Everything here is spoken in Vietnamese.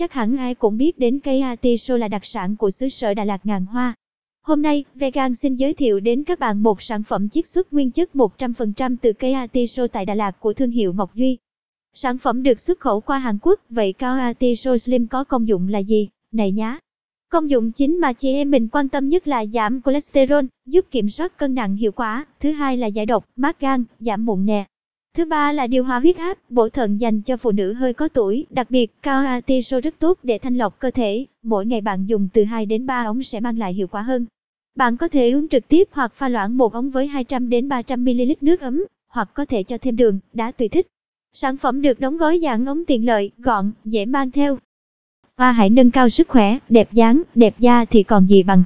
Chắc hẳn ai cũng biết đến cây artiso là đặc sản của xứ sở Đà Lạt ngàn hoa. Hôm nay, Vegan xin giới thiệu đến các bạn một sản phẩm chiết xuất nguyên chất 100% từ cây artiso tại Đà Lạt của thương hiệu Ngọc Duy. Sản phẩm được xuất khẩu qua Hàn Quốc, vậy cao artiso slim có công dụng là gì? Này nhá! Công dụng chính mà chị em mình quan tâm nhất là giảm cholesterol, giúp kiểm soát cân nặng hiệu quả. Thứ hai là giải độc, mát gan, giảm mụn nè. Thứ ba là điều hòa huyết áp, bổ thận dành cho phụ nữ hơi có tuổi, đặc biệt cao cortisol rất tốt để thanh lọc cơ thể, mỗi ngày bạn dùng từ 2 đến 3 ống sẽ mang lại hiệu quả hơn. Bạn có thể uống trực tiếp hoặc pha loãng một ống với 200 đến 300 ml nước ấm, hoặc có thể cho thêm đường, đá tùy thích. Sản phẩm được đóng gói dạng ống tiện lợi, gọn, dễ mang theo. Và hãy nâng cao sức khỏe, đẹp dáng, đẹp da thì còn gì bằng.